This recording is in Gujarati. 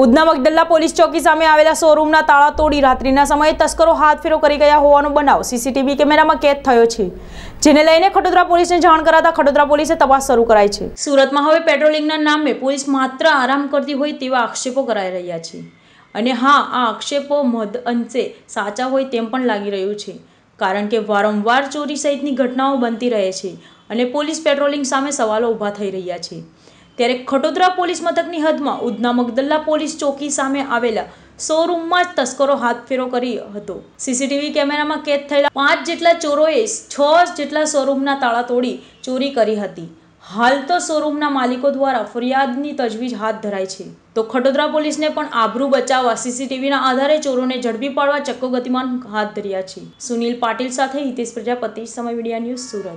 ઉધના મગદલ્લા પોલીસ ચોકી સામે આવેલા શોરૂમના તાળા તોડી રાત્રિના સમયે તસ્કરો હાથ ફેરો કરી ગયા હોવાનો બનાવ સીસીટીવી કેમેરામાં કેદ થયો છે જેને લઈને ખડોદરા પોલીસને જાણ કરાતા ખડોદરા પોલીસે તપાસ શરૂ કરાઈ છે સુરતમાં હવે પેટ્રોલિંગના નામે પોલીસ માત્ર આરામ કરતી હોય તેવા આક્ષેપો કરાઈ રહ્યા છે અને હા આ આક્ષેપો મધ અંશે સાચા હોય તેમ પણ લાગી રહ્યું છે કારણ કે વારંવાર ચોરી સહિતની ઘટનાઓ બનતી રહે છે અને પોલીસ પેટ્રોલિંગ સામે સવાલો ઊભા થઈ રહ્યા છે ત્યારે ખટોદરા પોલીસ મથકની હદમાં ઉધના મગદલ્લા પોલીસ ચોકી સામે આવેલા શોરૂમમાં જ તસ્કરો હાથફેરો કરી હતો સીસીટીવી કેમેરામાં કેદ થયેલા પાંચ જેટલા ચોરોએ છ જેટલા શોરૂમના તાળા તોડી ચોરી કરી હતી હાલ તો શોરૂમના માલિકો દ્વારા ફરિયાદની તજવીજ હાથ ધરાય છે તો ખટોદરા પોલીસને પણ આબરૂ બચાવવા સીસીટીવીના આધારે ચોરોને ઝડપી પાડવા ચક્કો ગતિમાન હાથ ધર્યા છે સુનિલ પાટીલ સાથે હિતેશ પ્રજાપતિ સમય મીડિયા ન્યૂઝ સુરત